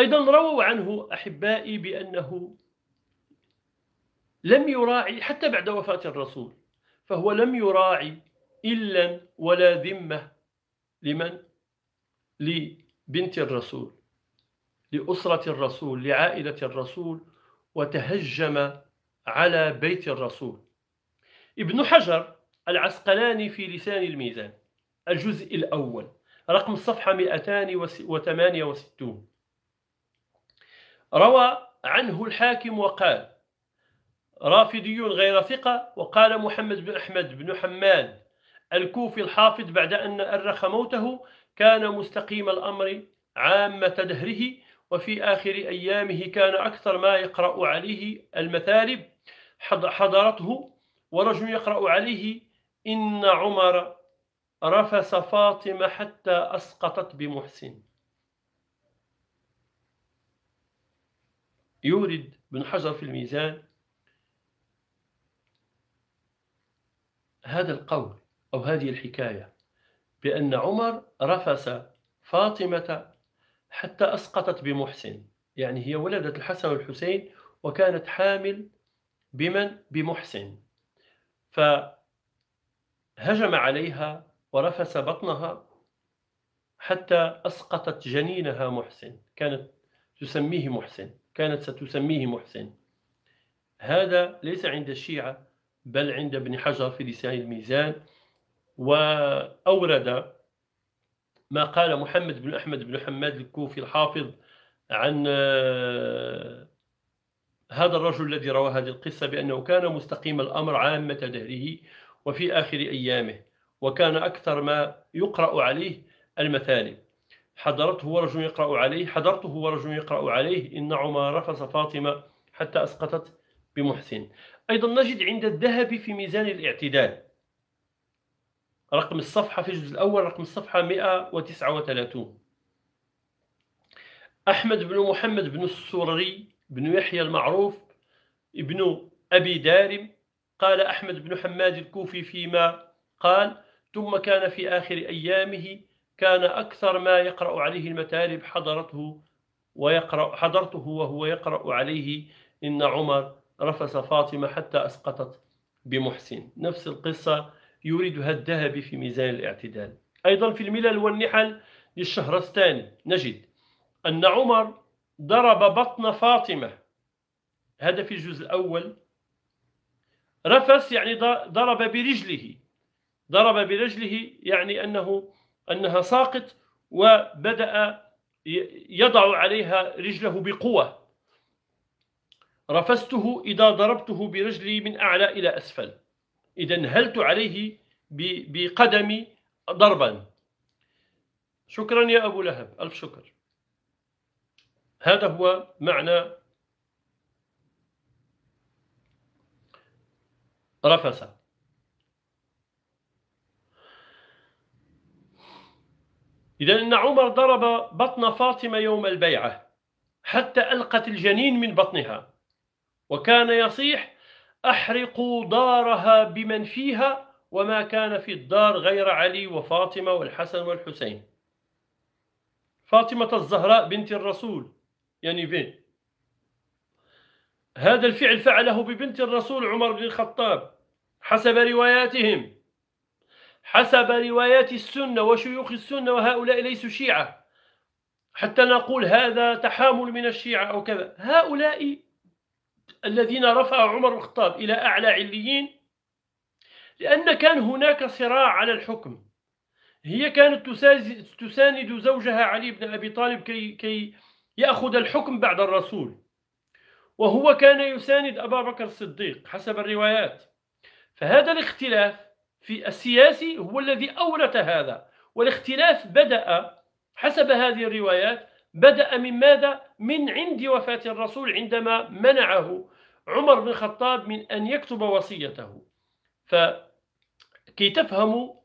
أيضا رووا عنه أحبائي بأنه لم يراعي حتى بعد وفاة الرسول فهو لم يراعي إلا ولا ذمة لمن؟ لبنت الرسول لأسرة الرسول لعائلة الرسول وتهجم على بيت الرسول ابن حجر العسقلاني في لسان الميزان الجزء الأول رقم الصفحة 268 روى عنه الحاكم وقال رافدي غير ثقة وقال محمد بن أحمد بن حماد الكوفي الحافظ بعد أن أرخ موته كان مستقيم الأمر عامة دهره وفي آخر أيامه كان أكثر ما يقرأ عليه المثالب حضرته ورجل يقرأ عليه إن عمر رفس فاطمة حتى أسقطت بمحسن يورد بن حجر في الميزان هذا القول أو هذه الحكاية بأن عمر رفس فاطمة حتى أسقطت بمحسن يعني هي ولدت الحسن والحسين وكانت حامل بمن؟ بمحسن فهجم عليها ورفس بطنها حتى أسقطت جنينها محسن كانت تسميه محسن كانت ستسميه محسن هذا ليس عند الشيعة بل عند ابن حجر في لسان الميزان وأورد ما قال محمد بن أحمد بن حماد الكوفي الحافظ عن آه، هذا الرجل الذي روى هذه القصة بأنه كان مستقيم الأمر عامة دهره وفي آخر أيامه وكان أكثر ما يقرأ عليه المثالب حضرته ورجل يقرأ عليه حضرته ورجل يقرأ عليه إن عمر رفض فاطمة حتى أسقطت بمحسن أيضا نجد عند الذهبي في ميزان الاعتدال رقم الصفحة في الجزء الأول رقم الصفحة 139 أحمد بن محمد بن السوري بن يحيى المعروف ابن أبي دارم قال أحمد بن حماد الكوفي فيما قال ثم كان في آخر أيامه كان أكثر ما يقرأ عليه المتارب حضرته ويقرأ حضرته وهو يقرأ عليه إن عمر رفس فاطمة حتى أسقطت بمحسن نفس القصة يريدها الذهبي في ميزان الاعتدال أيضا في الملل والنحل للشهرستاني نجد أن عمر ضرب بطن فاطمة هذا في الجزء الأول رفس يعني ضرب برجله ضرب برجله يعني أنه أنها ساقط وبدأ يضع عليها رجله بقوة رفسته إذا ضربته برجلي من أعلى إلى أسفل إذا انهلت عليه بقدمي ضربا شكرا يا أبو لهب ألف شكر هذا هو معنى رفس إذا إن عمر ضرب بطن فاطمة يوم البيعة حتى ألقت الجنين من بطنها وكان يصيح أحرقوا دارها بمن فيها وما كان في الدار غير علي وفاطمة والحسن والحسين فاطمة الزهراء بنت الرسول يعني بين هذا الفعل فعله ببنت الرسول عمر بن الخطاب حسب رواياتهم حسب روايات السنة وشيوخ السنة وهؤلاء ليسوا شيعة حتى نقول هذا تحامل من الشيعة أو كذا هؤلاء الذين رفع عمر الخطاب إلى أعلى عليين لأن كان هناك صراع على الحكم هي كانت تساند زوجها علي بن أبي طالب كي, كي يأخذ الحكم بعد الرسول وهو كان يساند أبا بكر الصديق حسب الروايات فهذا الاختلاف في السياسي هو الذي أورث هذا والاختلاف بدأ حسب هذه الروايات بدأ من ماذا؟ من عند وفاة الرسول عندما منعه عمر بن الخطاب من أن يكتب وصيته فكي تفهموا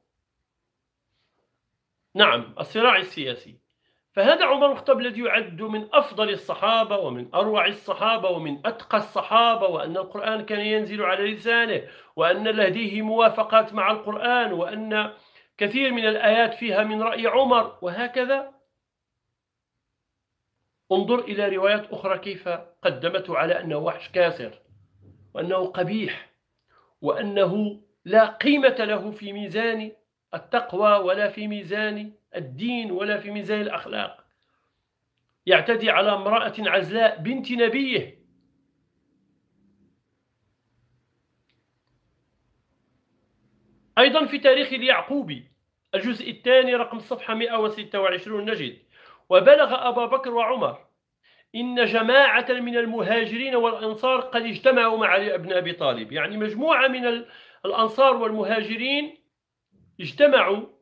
نعم الصراع السياسي فهذا عمر الخطاب الذي يعد من أفضل الصحابة ومن أروع الصحابة ومن أتقى الصحابة وأن القرآن كان ينزل على لسانه وأن لديه موافقات مع القرآن وأن كثير من الآيات فيها من رأي عمر وهكذا انظر إلى روايات أخرى كيف قدمته على أنه وحش كاسر وأنه قبيح وأنه لا قيمة له في ميزان التقوى ولا في ميزان الدين ولا في ميزان الأخلاق يعتدي على امرأة عزلاء بنت نبيه أيضا في تاريخ اليعقوبي الجزء الثاني رقم صفحة 126 نجد وبلغ أبا بكر وعمر إن جماعة من المهاجرين والأنصار قد اجتمعوا مع علي بن أبي طالب يعني مجموعة من الأنصار والمهاجرين اجتمعوا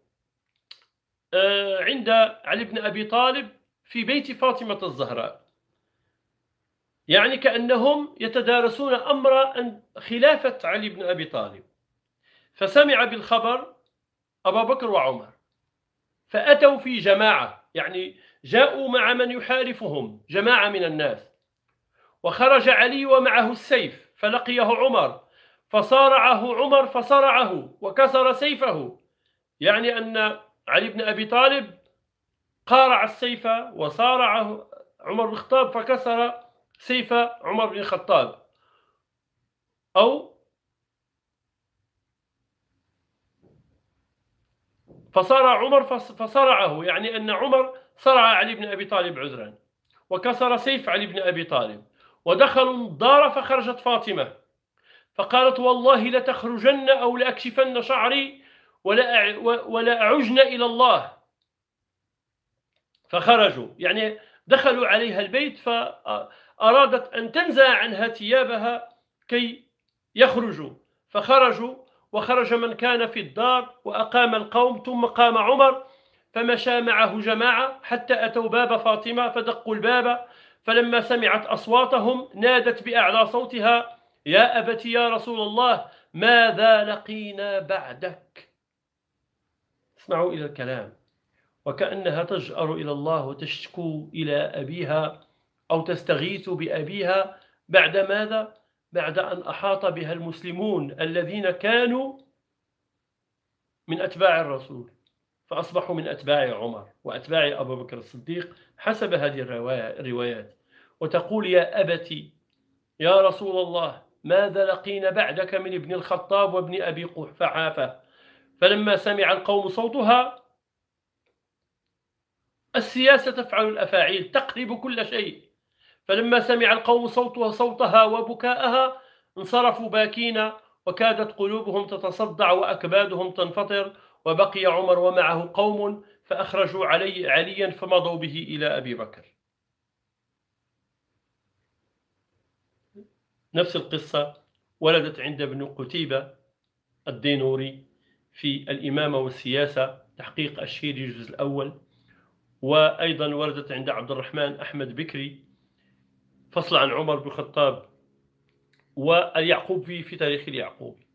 آه، عند علي بن ابي طالب في بيت فاطمه الزهراء يعني كانهم يتدارسون امر خلافه علي بن ابي طالب فسمع بالخبر ابا بكر وعمر فاتوا في جماعه يعني جاءوا مع من يحارفهم جماعه من الناس وخرج علي ومعه السيف فلقيه عمر فصارعه عمر فصرعه وكسر سيفه يعني ان علي بن أبي طالب قارع السيف وصارعه عمر بن الخطاب فكسر سيف عمر بن الخطاب أو فصارع عمر فصرعه يعني أن عمر صرع علي بن أبي طالب عذرا وكسر سيف علي بن أبي طالب ودخلوا الدار فخرجت فاطمة فقالت والله لتخرجن أو لأكشفن شعري ولا ولا عجن الى الله فخرجوا يعني دخلوا عليها البيت فارادت ان تنزع عنها ثيابها كي يخرجوا فخرجوا وخرج من كان في الدار واقام القوم ثم قام عمر فمشى معه جماعه حتى اتوا باب فاطمه فدقوا الباب فلما سمعت اصواتهم نادت باعلى صوتها يا ابت يا رسول الله ماذا لقينا بعدك اسمعوا إلى الكلام وكأنها تجأر إلى الله وتشكو إلى أبيها أو تستغيث بأبيها بعد ماذا؟ بعد أن أحاط بها المسلمون الذين كانوا من أتباع الرسول فأصبحوا من أتباع عمر وأتباع أبو بكر الصديق حسب هذه الروايات وتقول يا أبتي يا رسول الله ماذا لقينا بعدك من ابن الخطاب وابن أبي قحافة فلما سمع القوم صوتها السياسة تفعل الأفاعيل تقلب كل شيء فلما سمع القوم صوتها صوتها وبكاءها انصرفوا باكين وكادت قلوبهم تتصدع وأكبادهم تنفطر وبقي عمر ومعه قوم فأخرجوا علي عليا فمضوا به إلى أبي بكر نفس القصة ولدت عند ابن قتيبة الدينوري في الإمامة والسياسة تحقيق الشيري الجزء الأول وأيضا وردت عند عبد الرحمن أحمد بكري فصل عن عمر بن الخطاب واليعقوبي في تاريخ اليعقوبي